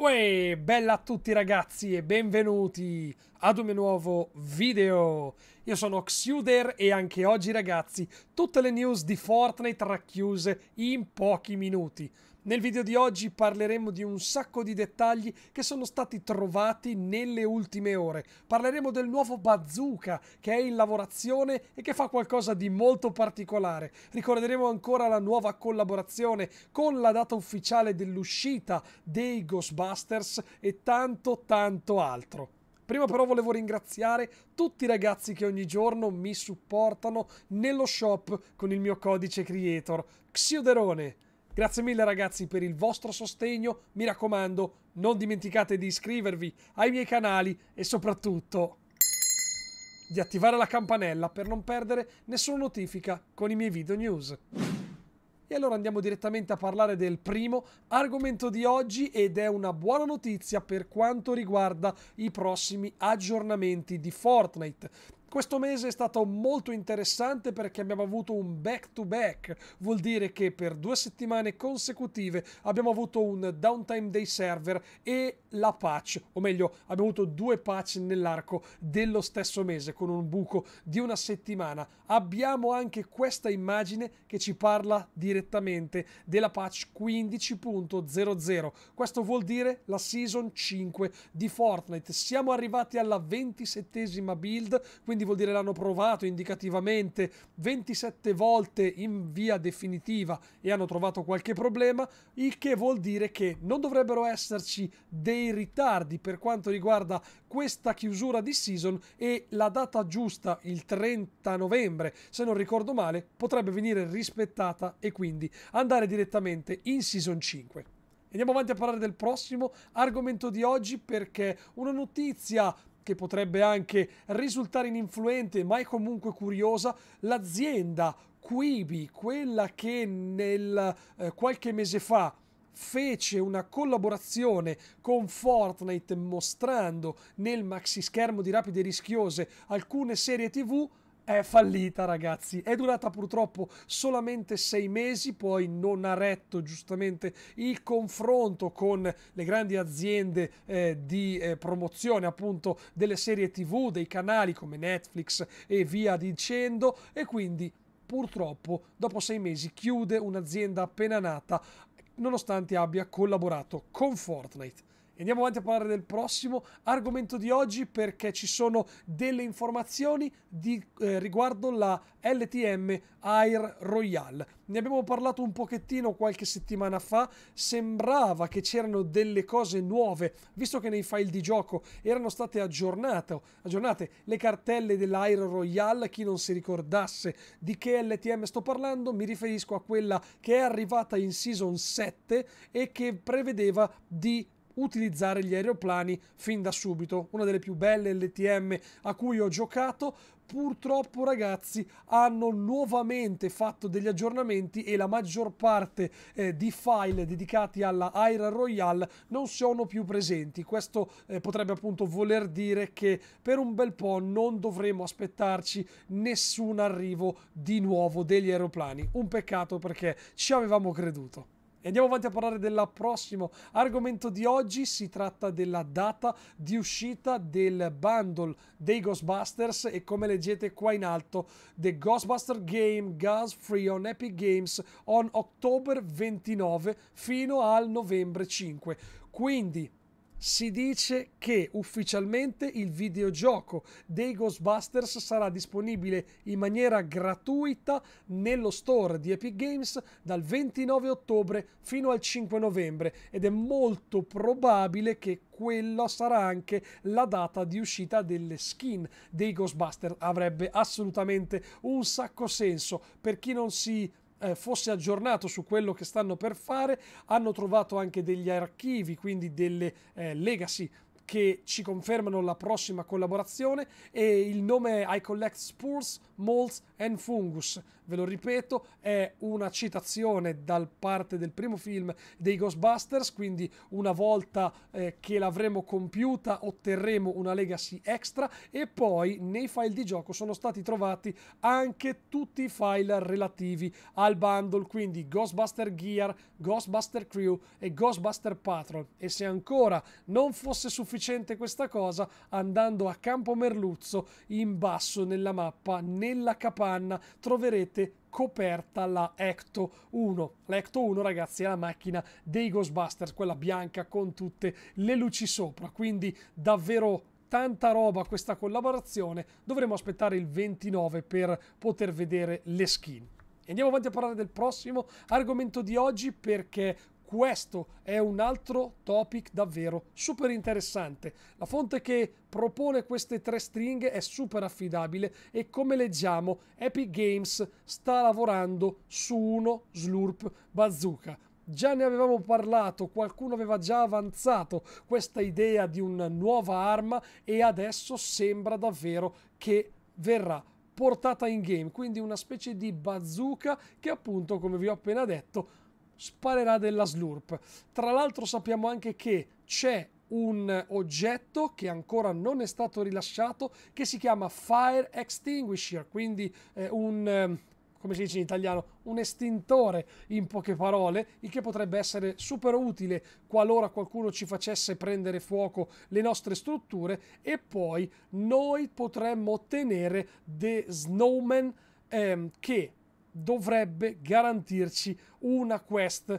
Uè, bella a tutti ragazzi e benvenuti ad un nuovo video. Io sono Xuder e anche oggi ragazzi tutte le news di Fortnite racchiuse in pochi minuti. Nel video di oggi parleremo di un sacco di dettagli che sono stati trovati nelle ultime ore. Parleremo del nuovo bazooka che è in lavorazione e che fa qualcosa di molto particolare. Ricorderemo ancora la nuova collaborazione con la data ufficiale dell'uscita dei Ghostbusters e tanto tanto altro. Prima però volevo ringraziare tutti i ragazzi che ogni giorno mi supportano nello shop con il mio codice creator. Xioderone. Grazie mille ragazzi per il vostro sostegno, mi raccomando non dimenticate di iscrivervi ai miei canali e soprattutto di attivare la campanella per non perdere nessuna notifica con i miei video news. E allora andiamo direttamente a parlare del primo argomento di oggi ed è una buona notizia per quanto riguarda i prossimi aggiornamenti di Fortnite. Questo mese è stato molto interessante perché abbiamo avuto un back-to-back, vuol dire che per due settimane consecutive abbiamo avuto un downtime dei server e la patch, o meglio abbiamo avuto due patch nell'arco dello stesso mese con un buco di una settimana. Abbiamo anche questa immagine che ci parla direttamente della patch 15.00. Questo vuol dire la season 5 di Fortnite. Siamo arrivati alla 27esima build, quindi quindi vuol dire l'hanno provato indicativamente 27 volte in via definitiva e hanno trovato qualche problema, il che vuol dire che non dovrebbero esserci dei ritardi per quanto riguarda questa chiusura di season e la data giusta, il 30 novembre, se non ricordo male, potrebbe venire rispettata e quindi andare direttamente in season 5. Andiamo avanti a parlare del prossimo argomento di oggi perché una notizia che potrebbe anche risultare ininfluente, ma è comunque curiosa, l'azienda Quibi, quella che nel, eh, qualche mese fa fece una collaborazione con Fortnite mostrando nel maxi schermo di Rapide Rischiose alcune serie tv è fallita, ragazzi. È durata purtroppo solamente sei mesi, poi non ha retto giustamente il confronto con le grandi aziende eh, di eh, promozione appunto delle serie TV, dei canali come Netflix e via dicendo e quindi purtroppo dopo sei mesi chiude un'azienda appena nata nonostante abbia collaborato con Fortnite. Andiamo avanti a parlare del prossimo argomento di oggi perché ci sono delle informazioni di, eh, riguardo la LTM Air Royale. Ne abbiamo parlato un pochettino qualche settimana fa, sembrava che c'erano delle cose nuove, visto che nei file di gioco erano state aggiornate, aggiornate le cartelle dell'Air Royale, chi non si ricordasse di che LTM sto parlando, mi riferisco a quella che è arrivata in Season 7 e che prevedeva di utilizzare gli aeroplani fin da subito. Una delle più belle LTM a cui ho giocato, purtroppo ragazzi hanno nuovamente fatto degli aggiornamenti e la maggior parte eh, di file dedicati alla Aira Royale non sono più presenti. Questo eh, potrebbe appunto voler dire che per un bel po' non dovremo aspettarci nessun arrivo di nuovo degli aeroplani. Un peccato perché ci avevamo creduto. E andiamo avanti a parlare del prossimo argomento di oggi, si tratta della data di uscita del bundle dei Ghostbusters e come leggete qua in alto, The Ghostbuster Game Gas Free on Epic Games on October 29 fino al novembre 5. Quindi si dice che ufficialmente il videogioco dei Ghostbusters sarà disponibile in maniera gratuita nello store di Epic Games dal 29 ottobre fino al 5 novembre ed è molto probabile che quella sarà anche la data di uscita delle skin dei Ghostbusters. Avrebbe assolutamente un sacco senso per chi non si eh, fosse aggiornato su quello che stanno per fare, hanno trovato anche degli archivi, quindi delle eh, legacy che ci confermano la prossima collaborazione e il nome è I Collect Spurs, Molds and Fungus. Ve lo ripeto, è una citazione dal parte del primo film dei Ghostbusters, quindi una volta eh, che l'avremo compiuta otterremo una legacy extra e poi nei file di gioco sono stati trovati anche tutti i file relativi al bundle, quindi Ghostbuster Gear, Ghostbuster Crew e Ghostbuster Patrol. E se ancora non fosse sufficiente sufficiente questa cosa andando a Campo Merluzzo in basso nella mappa, nella capanna, troverete coperta la Ecto 1. L'Ecto 1, ragazzi, è la macchina dei Ghostbusters, quella bianca con tutte le luci sopra, quindi davvero tanta roba questa collaborazione, dovremo aspettare il 29 per poter vedere le skin. Andiamo avanti a parlare del prossimo argomento di oggi perché questo è un altro topic davvero super interessante. La fonte che propone queste tre stringhe è super affidabile e come leggiamo Epic Games sta lavorando su uno Slurp Bazooka. Già ne avevamo parlato, qualcuno aveva già avanzato questa idea di una nuova arma e adesso sembra davvero che verrà portata in game, quindi una specie di bazooka che appunto, come vi ho appena detto, sparerà della slurp. Tra l'altro sappiamo anche che c'è un oggetto che ancora non è stato rilasciato che si chiama Fire Extinguisher, quindi eh, un... Eh, come si dice in italiano, un estintore in poche parole, il che potrebbe essere super utile qualora qualcuno ci facesse prendere fuoco le nostre strutture e poi noi potremmo ottenere The snowman ehm, che dovrebbe garantirci una quest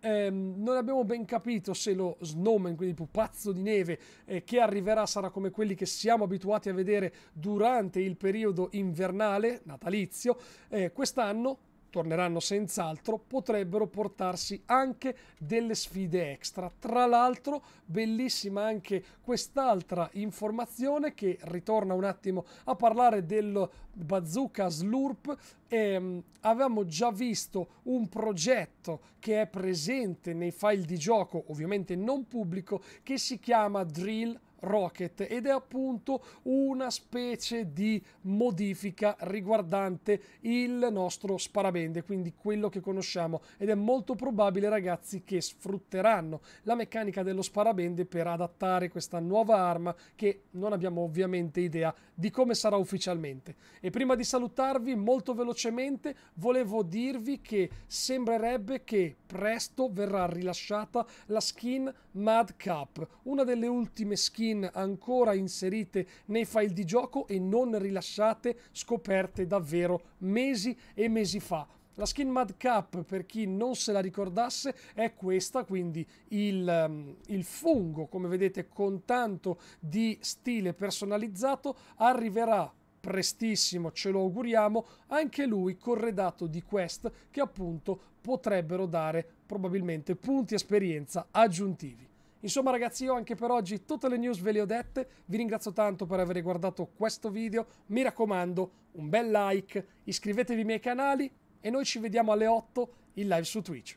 eh, non abbiamo ben capito se lo snowman, quindi il pupazzo di neve eh, che arriverà sarà come quelli che siamo abituati a vedere durante il periodo invernale natalizio eh, quest'anno torneranno senz'altro, potrebbero portarsi anche delle sfide extra. Tra l'altro, bellissima anche quest'altra informazione che ritorna un attimo a parlare del bazooka slurp. E, ehm, avevamo già visto un progetto che è presente nei file di gioco, ovviamente non pubblico, che si chiama Drill Rocket ed è appunto una specie di modifica riguardante il nostro sparabende, quindi quello che conosciamo ed è molto probabile ragazzi che sfrutteranno la meccanica dello sparabende per adattare questa nuova arma che non abbiamo ovviamente idea di come sarà ufficialmente. E prima di salutarvi molto velocemente volevo dirvi che sembrerebbe che presto verrà rilasciata la skin Mad Cup, una delle ultime skin plugin ancora inserite nei file di gioco e non rilasciate, scoperte davvero mesi e mesi fa. La skin Madcap, per chi non se la ricordasse, è questa, quindi il, ehm, il, fungo, come vedete, con tanto di stile personalizzato, arriverà prestissimo, ce lo auguriamo, anche lui corredato di quest che appunto potrebbero dare probabilmente punti esperienza aggiuntivi. Insomma ragazzi io anche per oggi tutte le news ve le ho dette, vi ringrazio tanto per aver guardato questo video, mi raccomando un bel like, iscrivetevi ai miei canali e noi ci vediamo alle 8 in live su Twitch.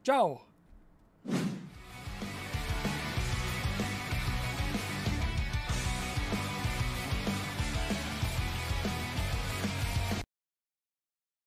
Ciao!